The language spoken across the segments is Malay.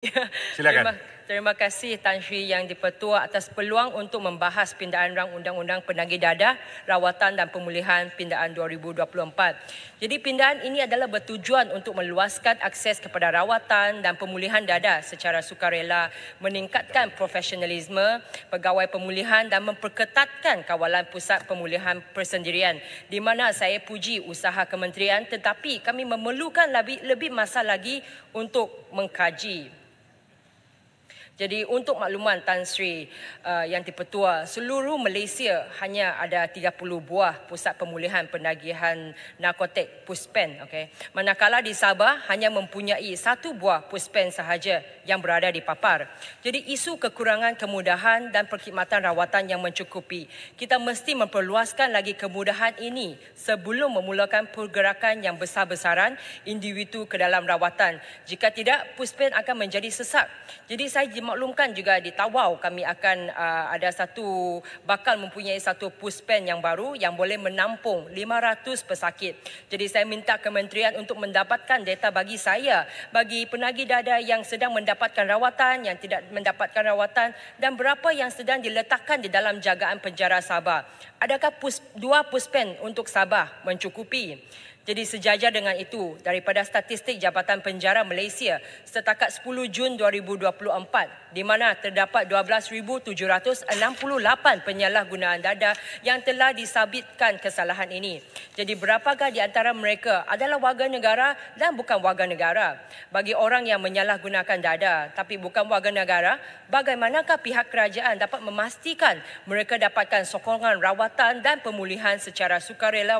Silakan. Terima kasih Tan Sri yang dipertua atas peluang untuk membahas pindaan rang Undang-Undang Penagih Dadah, Rawatan dan Pemulihan Pindaan 2024. Jadi pindaan ini adalah bertujuan untuk meluaskan akses kepada rawatan dan pemulihan dadah secara sukarela, meningkatkan profesionalisme pegawai pemulihan dan memperketatkan kawalan pusat pemulihan persendirian. Di mana saya puji usaha kementerian tetapi kami memerlukan lebih, lebih masa lagi untuk mengkaji jadi untuk makluman Tan Sri uh, yang dipertua, seluruh Malaysia hanya ada 30 buah pusat pemulihan penagihan narkotik Puspen. Okay. Manakala di Sabah hanya mempunyai satu buah Puspen sahaja yang berada di papar. Jadi isu kekurangan kemudahan dan perkhidmatan rawatan yang mencukupi. Kita mesti memperluaskan lagi kemudahan ini sebelum memulakan pergerakan yang besar-besaran individu ke dalam rawatan. Jika tidak, puspen akan menjadi sesak. Jadi saya dimaklumkan juga di Tawau kami akan uh, ada satu bakal mempunyai satu puspen yang baru yang boleh menampung 500 pesakit. Jadi saya minta kementerian untuk mendapatkan data bagi saya bagi penagih dada yang sedang mendapatkan mendapatkan rawatan, yang tidak mendapatkan rawatan dan berapa yang sedang diletakkan di dalam jagaan penjara Sabah. Adakah pus, dua puspen untuk Sabah mencukupi? Jadi sejajar dengan itu, daripada statistik Jabatan Penjara Malaysia setakat 10 Jun 2024, di mana terdapat 12,768 penyalahgunaan dada yang telah disabitkan kesalahan ini. Jadi berapakah di antara mereka adalah warga negara dan bukan warga negara? Bagi orang yang menyalahgunakan dada tapi bukan warga negara, bagaimanakah pihak kerajaan dapat memastikan mereka dapatkan sokongan rawatan dan pemulihan secara sukarela?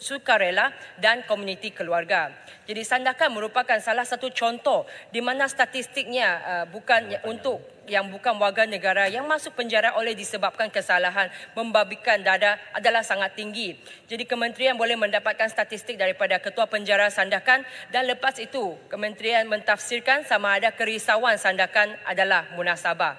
sukarela ialah dan komuniti keluarga. Jadi sandakan merupakan salah satu contoh di mana statistiknya uh, bukan ya, untuk yang bukan warga negara yang masuk penjara oleh disebabkan kesalahan membabikan dada adalah sangat tinggi. Jadi kementerian boleh mendapatkan statistik daripada ketua penjara sandakan dan lepas itu kementerian mentafsirkan sama ada kerisauan sandakan adalah munasabah.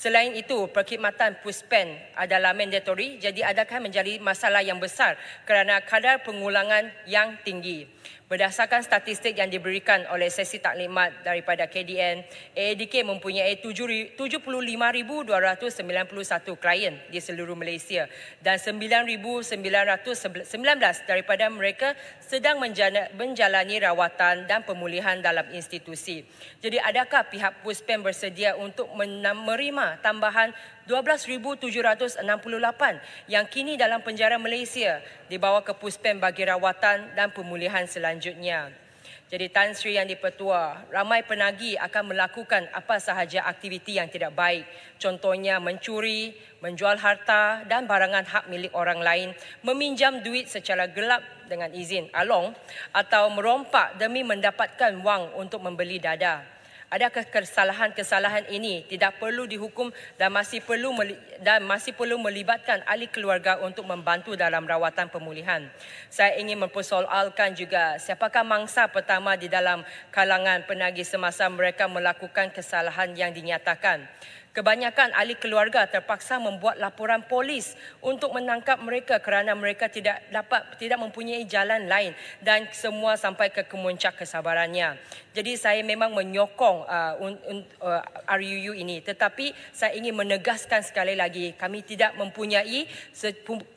Selain itu, perkhidmatan puspen adalah mandatory jadi adakah menjadi masalah yang besar kerana kadar pengulangan yang tinggi. Berdasarkan statistik yang diberikan oleh sesi taklimat daripada KDN, AADK mempunyai 75,291 klien di seluruh Malaysia dan 9,919 daripada mereka sedang menjalani rawatan dan pemulihan dalam institusi. Jadi adakah pihak Puspen bersedia untuk menerima tambahan 12,768 yang kini dalam penjara Malaysia dibawa ke Puspen bagi rawatan dan pemulihan selanjutnya. Jadi Tan Sri yang dipertua, ramai penagi akan melakukan apa sahaja aktiviti yang tidak baik. Contohnya mencuri, menjual harta dan barangan hak milik orang lain, meminjam duit secara gelap dengan izin along atau merompak demi mendapatkan wang untuk membeli dada adakah kesalahan-kesalahan ini tidak perlu dihukum dan masih perlu dan masih perlu melibatkan ahli keluarga untuk membantu dalam rawatan pemulihan. Saya ingin mempersoalkan juga siapakah mangsa pertama di dalam kalangan penagih semasa mereka melakukan kesalahan yang dinyatakan. Kebanyakan ahli keluarga terpaksa membuat laporan polis untuk menangkap mereka kerana mereka tidak dapat tidak mempunyai jalan lain dan semua sampai ke kemuncak kesabarannya. Jadi saya memang menyokong uh, uh, RUU ini tetapi saya ingin menegaskan sekali lagi kami tidak mempunyai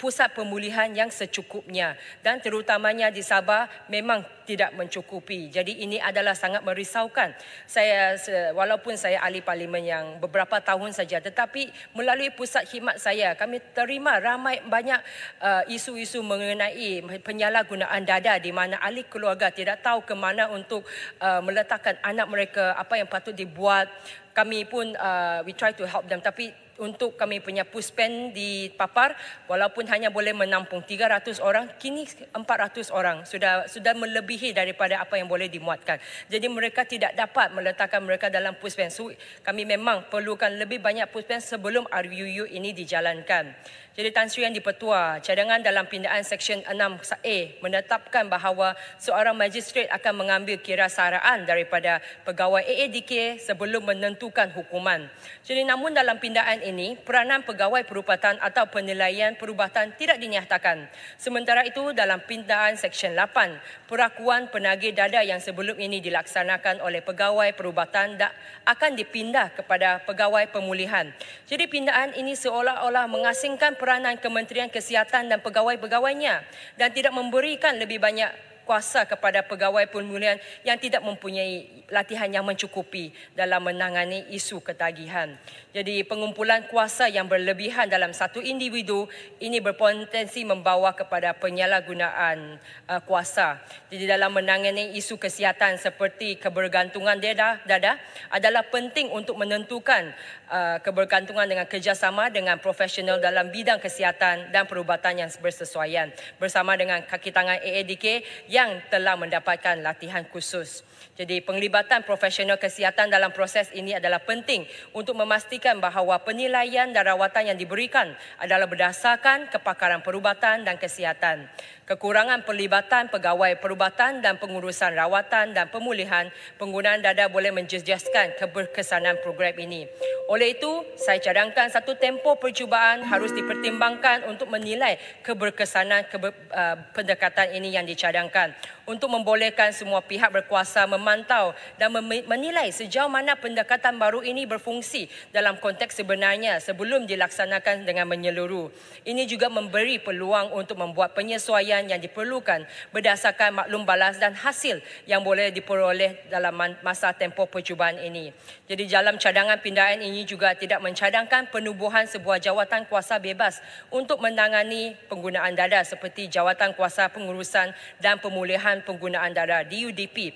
pusat pemulihan yang secukupnya dan terutamanya di Sabah memang tidak mencukupi. Jadi ini adalah sangat merisaukan. Saya walaupun saya ahli parlimen yang beberapa tahun saja tetapi melalui pusat khidmat saya kami terima ramai banyak uh, isu-isu uh, mengenai penyalahgunaan dada di mana ahli keluarga tidak tahu ke mana untuk uh, meletakkan anak mereka apa yang patut dibuat kami pun uh, we try to help them tapi untuk kami punya puspen di Papar walaupun hanya boleh menampung 300 orang kini 400 orang sudah sudah melebihi daripada apa yang boleh dimuatkan jadi mereka tidak dapat meletakkan mereka dalam puspen so, kami memang perlukan lebih banyak puspen sebelum RUU ini dijalankan jadi Tan Sri yang dipertua, cadangan dalam pindaan Seksyen 6A menetapkan bahawa seorang magistrate akan mengambil kira saraan daripada pegawai AADK sebelum menentukan hukuman. Jadi namun dalam pindaan ini, peranan pegawai perubatan atau penilaian perubatan tidak dinyatakan. Sementara itu dalam pindaan Seksyen 8, perakuan penagih dada yang sebelum ini dilaksanakan oleh pegawai perubatan akan dipindah kepada pegawai pemulihan. Jadi pindaan ini seolah-olah mengasingkan peranan Kementerian Kesihatan dan pegawai-pegawainya dan tidak memberikan lebih banyak kuasa kepada pegawai pemulihan yang tidak mempunyai latihan yang mencukupi dalam menangani isu ketagihan. Jadi pengumpulan kuasa yang berlebihan dalam satu individu ini berpotensi membawa kepada penyalahgunaan uh, kuasa. Jadi dalam menangani isu kesihatan seperti kebergantungan dada, dada adalah penting untuk menentukan uh, kebergantungan dengan kerjasama dengan profesional dalam bidang kesihatan dan perubatan yang bersesuaian. Bersama dengan kaki tangan AADK yang telah mendapatkan latihan khusus. Jadi penglibatan profesional kesihatan dalam proses ini adalah penting untuk memastikan bahawa penilaian dan rawatan yang diberikan adalah berdasarkan kepakaran perubatan dan kesihatan kekurangan pelibatan pegawai perubatan dan pengurusan rawatan dan pemulihan penggunaan dada boleh menjejaskan keberkesanan program ini. Oleh itu, saya cadangkan satu tempoh percubaan harus dipertimbangkan untuk menilai keberkesanan keber, uh, eh, pendekatan ini yang dicadangkan untuk membolehkan semua pihak berkuasa memantau dan menilai sejauh mana pendekatan baru ini berfungsi dalam konteks sebenarnya sebelum dilaksanakan dengan menyeluruh. Ini juga memberi peluang untuk membuat penyesuaian yang diperlukan berdasarkan maklum balas dan hasil yang boleh diperoleh dalam masa tempoh percubaan ini. Jadi dalam cadangan pindaan ini juga tidak mencadangkan penubuhan sebuah jawatan kuasa bebas untuk menangani penggunaan dada seperti jawatan kuasa pengurusan dan pemulihan pengurangan penggunaan darah DUDP.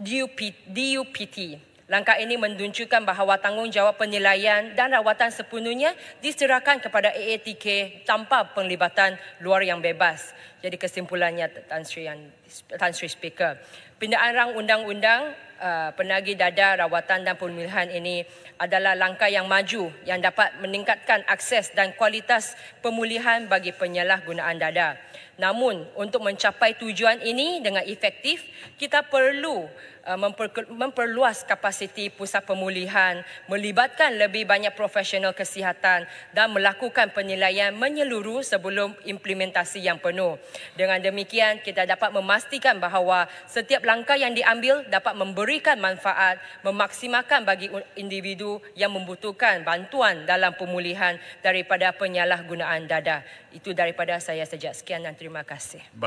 DUP, DUPT. Langkah ini menunjukkan bahawa tanggungjawab penilaian dan rawatan sepenuhnya diserahkan kepada AATK tanpa penglibatan luar yang bebas. Jadi kesimpulannya Tan Sri, yang, Tan Sri Speaker. pindaan rang undang-undang uh, penagi dada rawatan dan pemilihan ini adalah langkah yang maju yang dapat meningkatkan akses dan kualitas pemulihan bagi penyalahgunaan dada. Namun, untuk mencapai tujuan ini dengan efektif, kita perlu Uh, memperluas kapasiti pusat pemulihan, melibatkan lebih banyak profesional kesihatan dan melakukan penilaian menyeluruh sebelum implementasi yang penuh. Dengan demikian, kita dapat memastikan bahawa setiap langkah yang diambil dapat memberikan manfaat, memaksimalkan bagi individu yang membutuhkan bantuan dalam pemulihan daripada penyalahgunaan dadah. Itu daripada saya sejak sekian dan terima kasih.